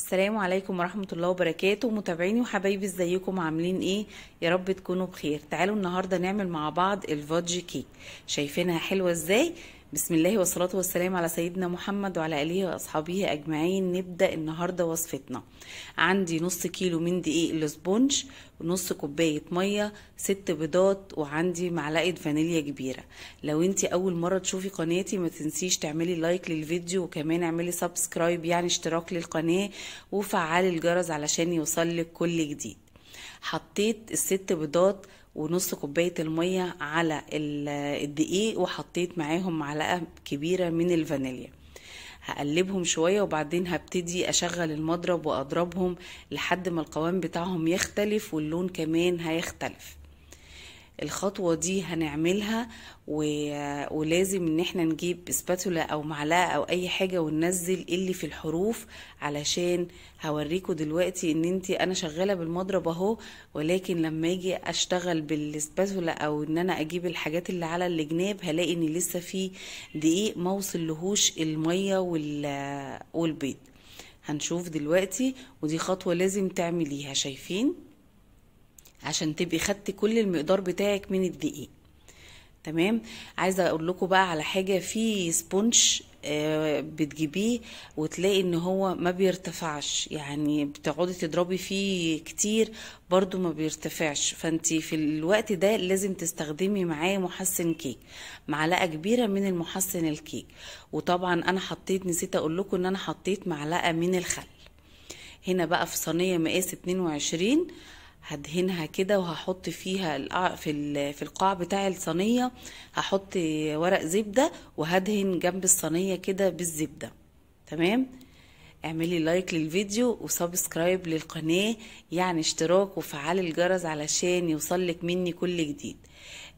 السلام عليكم ورحمة الله وبركاته متابعيني وحبايبي ازيكم عاملين ايه يا رب تكونوا بخير تعالوا النهاردة نعمل مع بعض الفودج كيك شايفينها حلوة ازاي بسم الله والصلاة والسلام على سيدنا محمد وعلى آله وأصحابه أجمعين نبدأ النهاردة وصفتنا عندي نص كيلو من دقيق الاسبونج ونص كوباية مية ست بيضات وعندي معلقة فانيليا كبيرة لو انت أول مرة تشوفي قناتي ما تنسيش تعملي لايك للفيديو وكمان اعملي سبسكرايب يعني اشتراك للقناة وفعلي الجرس علشان يوصلك كل جديد حطيت الست بيضات ونص كوبايه الميه على الدقيق وحطيت معاهم معلقه كبيره من الفانيليا هقلبهم شوية وبعدين هبتدي أشغل المضرب وأضربهم لحد ما القوام بتاعهم يختلف واللون كمان هيختلف الخطوة دي هنعملها و... ولازم ان احنا نجيب سباتولا او معلقة او اي حاجة وننزل اللي في الحروف علشان هوريكم دلوقتي ان انت انا شغالة بالمضرب اهو ولكن لما اجي اشتغل بالسباتولا او ان انا اجيب الحاجات اللي على الجناب هلاقي ان لسه في دقيق ما لهوش المية وال... والبيض هنشوف دلوقتي ودي خطوة لازم تعمليها شايفين عشان تبقي خدتي كل المقدار بتاعك من الدقيق تمام عايزه اقول لكم بقى على حاجه في سبونش آه، بتجيبيه وتلاقي ان هو ما بيرتفعش يعني بتقعدي تضربي فيه كتير برضو ما بيرتفعش فانت في الوقت ده لازم تستخدمي معاه محسن كيك معلقه كبيره من المحسن الكيك وطبعا انا حطيت نسيت اقول لكم ان انا حطيت معلقه من الخل هنا بقى في صينيه مقاس 22 هدهنها كده وهحط فيها في في القاع بتاع الصينيه هحط ورق زبده وهدهن جنب الصينيه كده بالزبده تمام اعملي لايك للفيديو وسبسكرايب للقناه يعني اشتراك وفعل الجرس علشان يوصلك مني كل جديد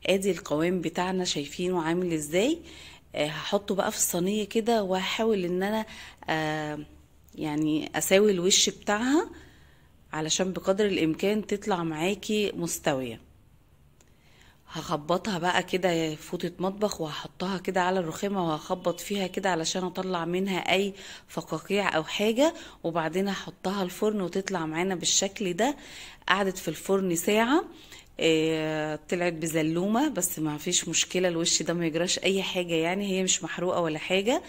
ادي القوام بتاعنا شايفينه عامل ازاي آه، هحطه بقى في الصينيه كده وهحاول ان انا آه، يعني اساوي الوش بتاعها علشان بقدر الامكان تطلع معاكي مستويه هخبطها بقى كده فوطة مطبخ وهحطها كده على الرخامة وهخبط فيها كده علشان اطلع منها اي فقاقيع او حاجة وبعدين هحطها الفرن وتطلع معانا بالشكل ده قعدت في الفرن ساعة آه، طلعت بزلومة بس ما فيش مشكلة الوش ده ما يجراش اي حاجة يعني هي مش محروقة ولا حاجة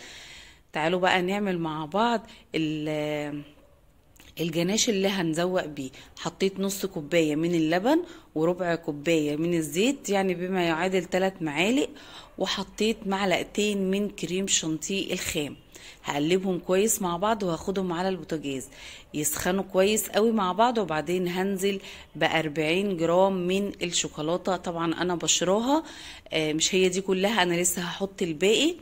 تعالوا بقى نعمل مع بعض ال الجناش اللي هنزوق بيه حطيت نص كوباية من اللبن وربع كوباية من الزيت يعني بما يعادل 3 معالق وحطيت معلقتين من كريم شانتيه الخام هقلبهم كويس مع بعض وهاخدهم على البوتاجاز يسخنوا كويس قوي مع بعض وبعدين هنزل باربعين جرام من الشوكولاته طبعا انا بشراها آه، مش هي دي كلها انا لسه هحط الباقي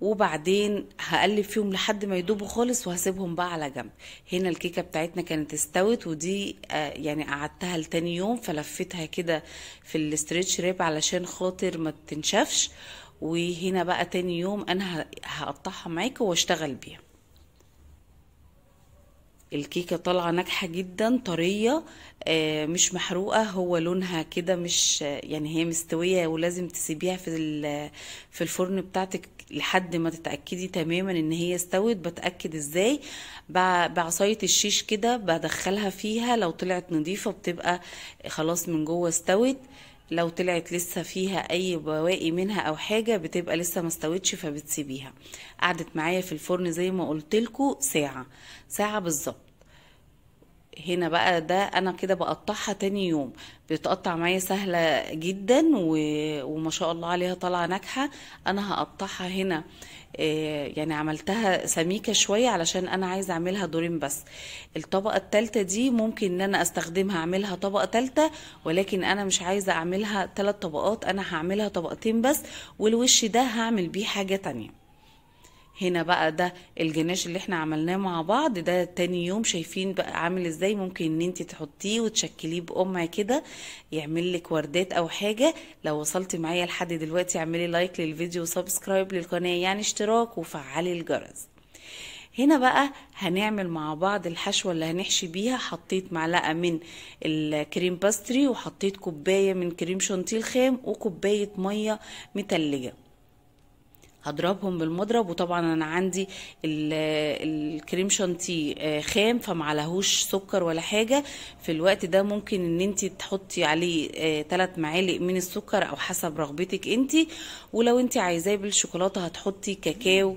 وبعدين هقلب فيهم لحد ما يدوبوا خالص وهسيبهم بقى على جنب هنا الكيكه بتاعتنا كانت استوت ودي آه، يعني قعدتها لتاني يوم فلفتها كده في الاستريتش ريب علشان خاطر ما تنشفش وهنا بقى تاني يوم انا هقطعها معاكم واشتغل بيها الكيكه طالعه ناجحه جدا طريه آه، مش محروقه هو لونها كده مش يعني هي مستويه ولازم تسيبيها في في الفرن بتاعتك لحد ما تتاكدي تماما ان هي استوت بتاكد ازاي بعصايه الشيش كده بدخلها فيها لو طلعت نظيفه بتبقى خلاص من جوه استوت لو طلعت لسه فيها اي بواقي منها او حاجه بتبقى لسه مستويتش فبتسيبيها قعدت معايا في الفرن زي ما قلت ساعه ساعه بالظبط هنا بقى ده انا كده بقطعها تاني يوم بتقطع معايا سهلة جدا و... وما شاء الله عليها طالعة ناجحة انا هقطعها هنا آه، يعني عملتها سميكة شوية علشان انا عايزة اعملها دورين بس الطبقة التالتة دي ممكن ان انا استخدمها اعملها طبقة تالتة ولكن انا مش عايزة اعملها تلات طبقات انا هعملها طبقتين بس والوش ده هعمل بيه حاجة تانية هنا بقى ده الجناش اللي احنا عملناه مع بعض ده تاني يوم شايفين بقى عامل ازاي ممكن ان انت تحطيه وتشكليه بقمع كده يعمل لك وردات او حاجه لو وصلت معايا لحد دلوقتي اعملي لايك للفيديو وسبسكرايب للقناه يعني اشتراك وفعلي الجرس هنا بقى هنعمل مع بعض الحشوة اللي هنحشي بيها حطيت معلقة من الكريم باستري وحطيت كوباية من كريم شانتيه الخام وكوباية مية متلجة هضربهم بالمضرب وطبعا انا عندي الكريم شانتيه آه، خام فمعلهوش سكر ولا حاجه في الوقت ده ممكن ان انت تحطي عليه ثلاث آه، معالق من السكر او حسب رغبتك انت ولو انت عايزاه بالشوكولاته هتحطي كاكاو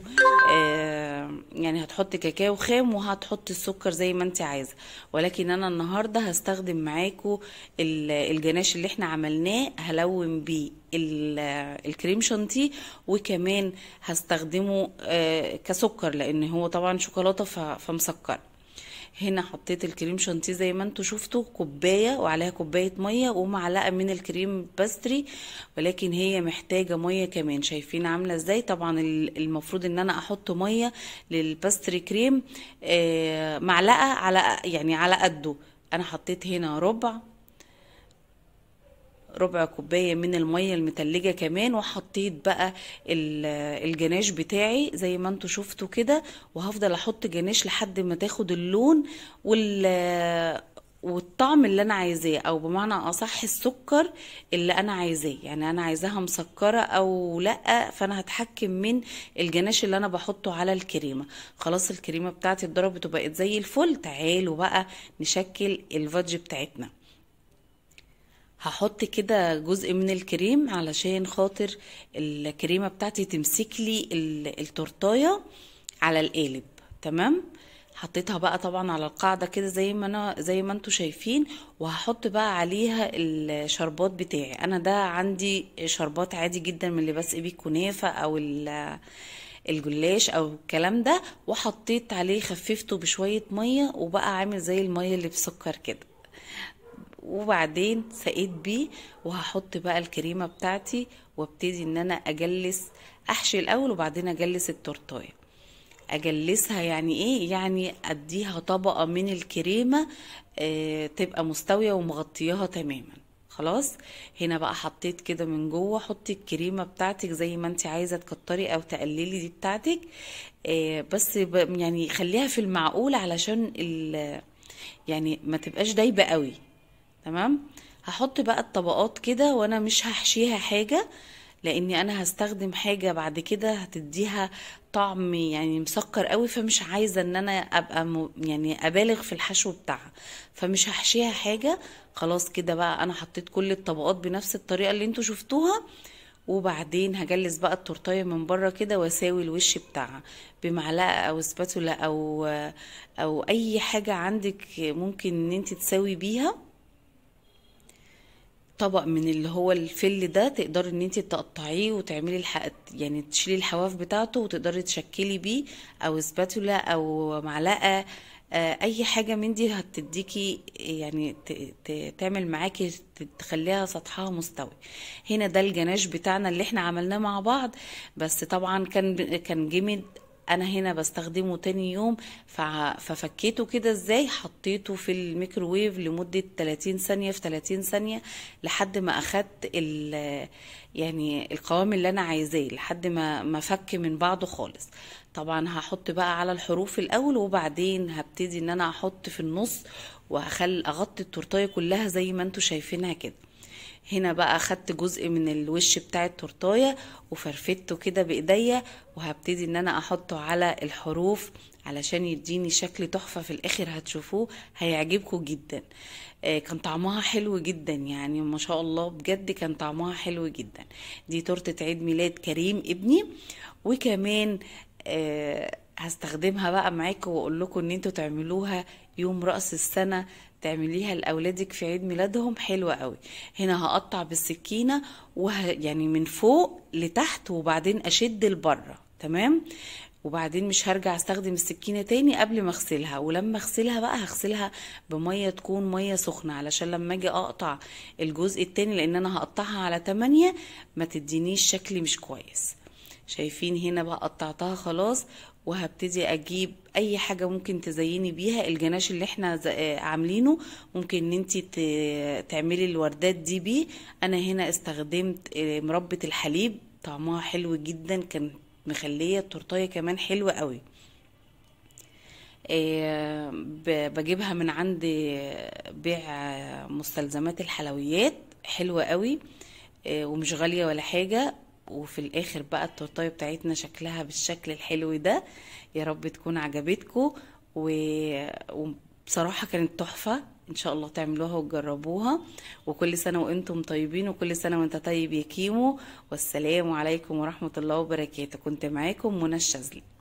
آه يعني هتحط كاكاو خام وهتحط السكر زي ما انت عايزه ولكن انا النهارده هستخدم معاكو الجناش اللي احنا عملناه هلون بيه الكريم شانتيه وكمان هستخدمه آه، كسكر لان هو طبعا شوكولاته فمسكر هنا حطيت الكريم شانتيه زي ما انتوا شفتوا كوبايه وعليها كوبايه ميه ومعلقه من الكريم باستري ولكن هي محتاجه ميه كمان شايفين عامله ازاي طبعا المفروض ان انا احط ميه للباستري كريم آه، معلقه على يعني على قده انا حطيت هنا ربع ربع كوبايه من الميه المتلجه كمان وحطيت بقى الجناش بتاعي زي ما انتوا شفتوا كده وهفضل احط جناش لحد ما تاخد اللون وال والطعم اللي انا عايزاه او بمعنى اصح السكر اللي انا عايزاه يعني انا عايزاها مسكره او لا فانا هتحكم من الجناش اللي انا بحطه على الكريمه خلاص الكريمه بتاعتي اتضربت وبقت زي الفل تعالوا بقى نشكل الفادج بتاعتنا هحط كده جزء من الكريم علشان خاطر الكريمه بتاعتي تمسك لي التورتايه على القالب تمام حطيتها بقى طبعا على القاعده كده زي ما انا زي ما انتم شايفين وهحط بقى عليها الشربات بتاعي انا ده عندي شربات عادي جدا من اللي بسقي بيه الكنافه او الجلاش او الكلام ده وحطيت عليه خففته بشويه ميه وبقى عامل زي الميه اللي بسكر كده وبعدين سقيت بيه وهحط بقى الكريمه بتاعتي وابتدي ان انا اجلس احشي الاول وبعدين اجلس التورتايه اجلسها يعني ايه يعني اديها طبقه من الكريمه آه تبقى مستويه ومغطياها تماما خلاص هنا بقى حطيت كده من جوه حطي الكريمه بتاعتك زي ما انت عايزه تكتري او تقللي دي بتاعتك آه بس يعني خليها في المعقول علشان يعني ما تبقاش دايبه قوي تمام هحط بقى الطبقات كده وانا مش هحشيها حاجه لاني انا هستخدم حاجه بعد كده هتديها طعم يعني مسكر قوي فمش عايزه ان انا ابقى م... يعني ابالغ في الحشو بتاعها فمش هحشيها حاجه خلاص كده بقى انا حطيت كل الطبقات بنفس الطريقه اللي انتوا شفتوها وبعدين هجلس بقى التورتايه من بره كده واساوي الوش بتاعها بمعلقه او سباتولا او او اي حاجه عندك ممكن ان انت تساوي بيها طبق من اللي هو الفل ده تقدري ان انت تقطعيه وتعملي الحق يعني تشيلي الحواف بتاعته وتقدري تشكلي بيه او سباتولا او معلقه آه، اي حاجه من دي هتديكي يعني تعمل معاكي تخليها سطحها مستوي هنا ده الجناش بتاعنا اللي احنا عملناه مع بعض بس طبعا كان كان جمد انا هنا بستخدمه تاني يوم ففكيته كده ازاي حطيته في الميكروويف لمدة 30 ثانية في 30 ثانية لحد ما اخدت يعني القوام اللي انا عايزاه لحد ما ما فك من بعضه خالص طبعا هحط بقى على الحروف الاول وبعدين هبتدي ان انا احط في النص وهخلي اغطي التورتايه كلها زي ما انتم شايفينها كده هنا بقى خدت جزء من الوش بتاع التورتايه وفرفته كده بايديا وهبتدي ان انا احطه على الحروف علشان يديني شكل تحفه في الاخر هتشوفوه هيعجبكم جدا آه كان طعمها حلو جدا يعني ما شاء الله بجد كان طعمها حلو جدا دي تورته عيد ميلاد كريم ابني وكمان آه هستخدمها بقى معاكم واقول لكم ان انتوا تعملوها يوم رأس السنة تعمليها لأولادك في عيد ميلادهم حلوة قوي هنا هقطع بالسكينة وه... يعني من فوق لتحت وبعدين أشد لبره تمام وبعدين مش هرجع استخدم السكينه تاني قبل ما اغسلها ولما اغسلها بقى هغسلها بميه تكون ميه سخنه علشان لما اجي اقطع الجزء التاني لان انا هقطعها على 8 ما تدينيش شكل مش كويس شايفين هنا بقى قطعتها خلاص وهبتدي اجيب اي حاجه ممكن تزيني بيها الجناش اللي احنا آه، عاملينه ممكن ان انت تعملي الوردات دي بيه انا هنا استخدمت آه، مربه الحليب طعمها حلو جدا كان مخليه التورتايه كمان حلوه قوي آه، بجيبها من عند بيع مستلزمات الحلويات حلوه قوي ومش غاليه ولا حاجه وفي الاخر بقى التورتايه بتاعتنا شكلها بالشكل الحلو ده يا رب تكون عجبتكم و... وبصراحه كانت تحفه ان شاء الله تعملوها وتجربوها وكل سنه وانتم طيبين وكل سنه وانت طيب يا كيمو والسلام عليكم ورحمه الله وبركاته كنت معاكم منى الشاذلي